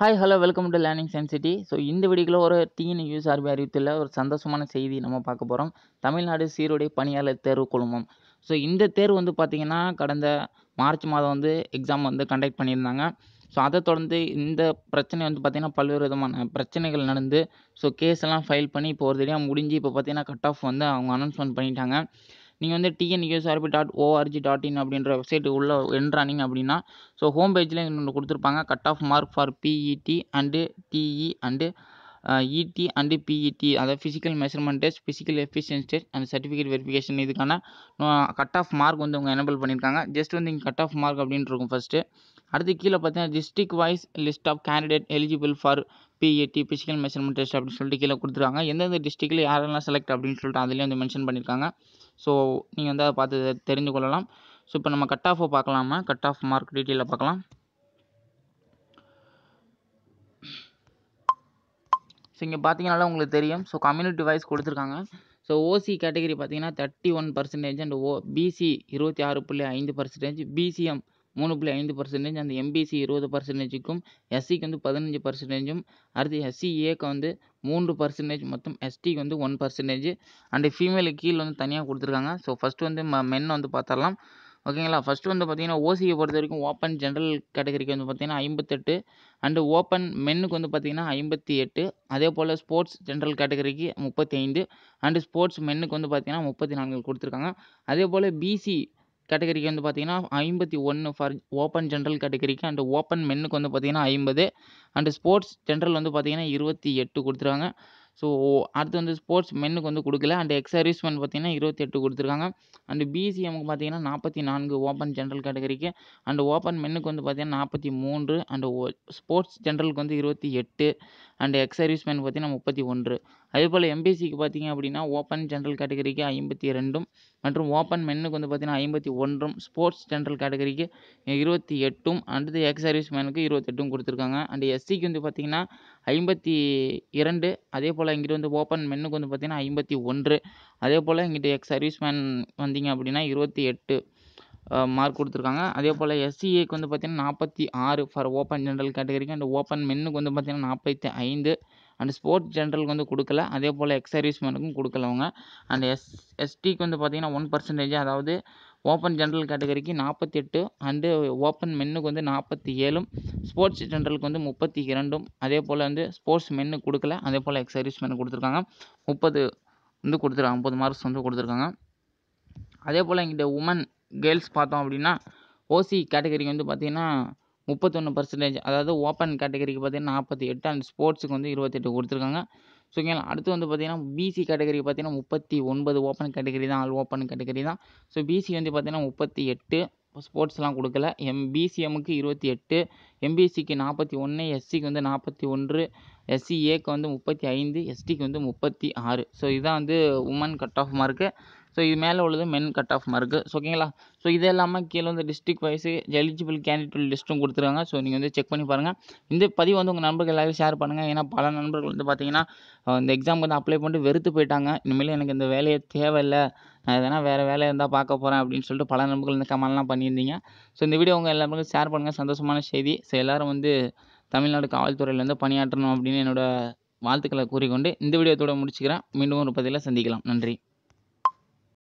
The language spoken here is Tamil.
hi hello welcome to learning sensity so இந்த வீடியோவில் ஒரு டிஎன் ஆர்பி அறிவித்துள்ள ஒரு சந்தோஷமான செய்தி நம்ம பார்க்க போகிறோம் தமிழ்நாடு சீருடை பணியாளர் தேர்வு குழுமம் ஸோ இந்த தேர்வு வந்து பார்த்திங்கன்னா கடந்த மார்ச் மாதம் வந்து எக்ஸாம் வந்து கண்டக்ட் பண்ணியிருந்தாங்க ஸோ அதை தொடர்ந்து இந்த பிரச்சனை வந்து பார்த்திங்கன்னா பல்வேறு விதமான பிரச்சனைகள் நடந்து ஸோ கேஸ் எல்லாம் ஃபைல் பண்ணி இப்போ ஒரு தடையாக முடிஞ்சு இப்போ பார்த்திங்கன்னா கட் ஆஃப் வந்து அவங்க அனௌன்ஸ்மெண்ட் பண்ணிட்டாங்க நீங்கள் வந்து TNUSRB dot org dot in அப்படின்ற வெப்சைட்டு உள்ளே என்ட்ரானிங்க அப்படின்னா ஸோ ஹோம் பேஜில் இன்னொன்று கொடுத்துருப்பாங்க cut off mark for PET and TE and ET and PET அதாவது physical measurement test physical efficiency test and certificate verification இதுக்கான கட் ஆஃப் மார்க் வந்து அவங்க எனபிள் பண்ணியிருக்காங்க ஜஸ்ட் வந்து இங்கே கட் ஆஃப் மார்க் அப்படின்ட்டு இருக்கும் ஃபஸ்ட்டு அடுத்து கீழே பார்த்தீங்கன்னா district wise list of candidate eligible for PET physical measurement test அப்படின்னு சொல்லிட்டு கீழே கொடுத்துருக்காங்க எந்தெந்த டிஸ்ட்ரிக்டில் யாரெல்லாம் செலக்ட் அப்படின்னு சொல்லிட்டு அதுலேயும் வந்து மென்ஷன் பண்ணியிருக்காங்க ஸோ நீங்கள் வந்து அதை பார்த்து தெரிஞ்சு கொள்ளலாம் ஸோ இப்போ நம்ம கட் ஆஃபை பார்க்கலாமா கட் ஆஃப் மார்க் டீட்டெயிலில் பார்க்கலாம் ஸோ இங்கே பார்த்தீங்கனால உங்களுக்கு தெரியும் ஸோ கம்யூனிட்டி வைஸ் கொடுத்துருக்காங்க ஸோ ஓசி கேட்டகரி பார்த்தீங்கன்னா thirty one percentage and O BC இருபத்தி ஆறு புள்ளி ஐந்து பர்சன்டேஜ் பிசிஎம் மூணு புள்ளி ஐந்து பர்சன்டேஜ் அந்த எம்பிசி இருபது பர்சன்டேஜுக்கும் எஸ்சிக்கு வந்து பதினஞ்சு பர்சன்டேஜும் அடுத்து எஸ்சிஏக்கு வந்து மூன்று பர்சன்டேஜ் மொத்தம் எஸ்டிக்கு வந்து ஒன் பர்சன்டேஜ் அண்டு ஃபீமேலுக்கு கீழே வந்து தனியாக கொடுத்துருக்காங்க ஸோ ஃபஸ்ட்டு வந்து ம மென் வந்து பார்த்துடலாம் ஓகேங்களா ஃபஸ்ட்டு வந்து பார்த்தீங்கன்னா ஓசியை பொறுத்த வரைக்கும் ஓப்பன் ஜென்ரல் கேட்டகரிக்கு வந்து பார்த்தீங்கன்னா ஐம்பத்தெட்டு அண்டு ஓப்பன் மென்னுக்கு வந்து பார்த்தீங்கன்னா ஐம்பத்தி எட்டு அதே போல் ஸ்போர்ட்ஸ் ஜென்ரல் கேட்டகரிக்கு முப்பத்தி ஐந்து அண்டு ஸ்போர்ட்ஸ் மென்னுக்கு வந்து பார்த்தீங்கன்னா முப்பத்தி நான்கு கொடுத்துருக்காங்க அதே போல் பிசி கேட்டகரிக்கு வந்து பார்த்தீங்கன்னா ஐம்பத்தி ஒன்று ஃபார் ஓப்பன் ஜென்ரல் கேட்டகரிக்கு அண்டு ஓப்பன் மென்னுக்கு வந்து பார்த்தீங்கன்னா ஐம்பது அண்டு ஸ்போர்ட்ஸ் ஜென்ரல் வந்து பார்த்தீங்கன்னா இருபத்தி எட்டு கொடுத்துருக்காங்க ஸோ அடுத்து வந்து ஸ்போர்ட்ஸ் மென்னுக்கு வந்து கொடுக்கல அண்டு எக்ஸ் பார்த்தீங்கன்னா இருபத்தி எட்டு கொடுத்துருக்காங்க அண்டு பிசிஎம்க்கு பார்த்தீங்கன்னா நாற்பத்தி நான்கு ஓப்பன் ஜென்ரல் கேட்டகரிக்கு அண்டு ஓப்பன் மென்னுக்கு வந்து பார்த்தீங்கன்னா நாற்பத்தி மூன்று அண்டு ஸ்போர்ட்ஸ் ஜென்ரலுக்கு வந்து இருபத்தி எட்டு அண்ட் எக்ஸ் சர்வீஸ்மேன் பார்த்திங்கன்னா முப்பத்தி ஒன்று அதேபோல் எம்பிசிக்கு பார்த்திங்க அப்படின்னா ஓப்பன் ஜென்ரல் கேட்டகரிக்கு ஐம்பத்தி ரெண்டும் மற்றும் ஓப்பன் மென்னுக்கு வந்து பார்த்திங்கன்னா ஐம்பத்தி ஒன்றும் ஸ்போர்ட்ஸ் ஜென்ரல் கேட்டகரிக்கு இருபத்தி எட்டும் அடுத்து எக்ஸ் சர்வீஸ் மேனுக்கு இருபத்தெட்டும் கொடுத்துருக்காங்க அண்ட் எஸ்சிக்கு வந்து பார்த்திங்கன்னா ஐம்பத்தி இரண்டு அதே போல் இங்கிட்ட வந்து ஓப்பன் மென்னுக்கு வந்து பார்த்திங்கன்னா ஐம்பத்தி ஒன்று அதே போல் இங்கிட்ட எக்ஸ் சர்வீஸ் மேன் வந்தீங்க அப்படின்னா இருபத்தி எட்டு மார்க் கொடுத்துருக்காங்க அதே போல் எஸ்சிஏக்கு e வந்து பார்த்திங்கன்னா நாற்பத்தி ஆறு ஃபார் ஓப்பன் ஜென்ரல் கேட்டகரிக்கு அண்ட் ஓப்பன் மென்னுக்கு வந்து பார்த்திங்கன்னா நாற்பத்தி ஐந்து அண்ட் ஸ்போர்ட்ஸ் ஜென்ரலுக்கு வந்து கொடுக்கல அதே போல் எக்ஸ் சர்வீஸ்மேனுக்கும் கொடுக்கல அவங்க அண்ட் எஸ் எஸ்டிக்கு வந்து பார்த்திங்கன்னா ஒன் பர்சன்டேஜ் அதாவது ஓப்பன் ஜென்ரல் கேட்டகரிக்கு நாற்பத்தி எட்டு அண்டு ஓப்பன் மென்னுக்கு வந்து நாற்பத்தி ஏழும் ஸ்போர்ட்ஸ் ஜென்ரலுக்கு வந்து முப்பத்தி இரண்டும் அதே போல் வந்து ஸ்போர்ட்ஸ் மென்னுக்கு கொடுக்கல அதே போல் எக்ஸ் சர்வீஸ் கொடுத்துருக்காங்க முப்பது வந்து கொடுத்துருக்காங்க ஐம்பது மார்க்ஸ் வந்து கொடுத்துருக்காங்க அதே போல் எங்கிட்ட உமன் கேர்ள்ஸ் பார்த்தோம் அப்படின்னா ஓசி கேட்டகரிக்கு வந்து பார்த்திங்கன்னா முப்பத்தொன்று பர்சன்டேஜ் அதாவது ஓப்பன் கேட்டகிரிக்கு பார்த்திங்கன்னா நாற்பத்தி எட்டு அண்ட் ஸ்போர்ட்ஸுக்கு வந்து இருபத்தெட்டு கொடுத்துருக்காங்க ஸோ ஓகேங்களா அடுத்து வந்து பார்த்திங்கன்னா பிசி கேட்டகரிக்கு பார்த்திங்கன்னா முப்பத்தி ஒன்பது ஓப்பன் கேட்டகரி தான் ஆல் ஓப்பன் கேட்டகரி தான் ஸோ பிசி வந்து பார்த்திங்கன்னா முப்பத்தி எட்டு ஸ்போர்ட்ஸ்லாம் கொடுக்கல எம் பிசிஎம்முக்கு இருபத்தி எட்டு எம்பிசிக்கு நாற்பத்தி ஒன்று எஸ்சிக்கு வந்து நாற்பத்தி ஒன்று எஸ்சிஏக்கு வந்து முப்பத்தி ஐந்து எஸ்டிக்கு வந்து முப்பத்தி ஆறு ஸோ இதுதான் வந்து women cut off mark so இது மேலே உள்ளது men cut off mark so ஓகேங்களா ஸோ இது இல்லாமல் கீழே வந்து டிஸ்ட்ரிக் வைஸு எலிஜிபிள் கேண்டிடேட் லிஸ்ட்டும் கொடுத்துருக்காங்க ஸோ நீங்கள் வந்து செக் பண்ணி பாருங்கள் இந்த பதிவு வந்து உங்கள் நண்பர்கள் எல்லாரும் ஷேர் பண்ணுங்கள் ஏன்னா பல நண்பர்கள் வந்து பார்த்தீங்கன்னா இந்த எக்ஸாம் வந்து அப்ளை பண்ணிட்டு வெறுத்து போயிட்டாங்க இனிமேல் எனக்கு இந்த வேலையை தேவையில்லை நான் எதனா வேறு வேலை இருந்தால் பார்க்க போகிறேன் அப்படின்னு சொல்லிட்டு பல நண்பர்கள் இந்த கமெண்ட்லாம் பண்ணியிருந்தீங்க ஸோ இந்த வீடியோ உங்கள் எல்லாருக்கும் ஷேர் பண்ணுங்கள் சந்தோஷமான செய்தி ஸோ எல்லோரும் வந்து தமிழ்நாடு காவல்துறையில் வந்து பணியாற்றணும் அப்படின்னு என்னோடய வாழ்த்துக்களை கூறிக்கொண்டு இந்த வீடியோத்தோடு முடிச்சுக்கிறேன் மீண்டும் ஒரு பதிலாக சந்திக்கலாம் நன்றி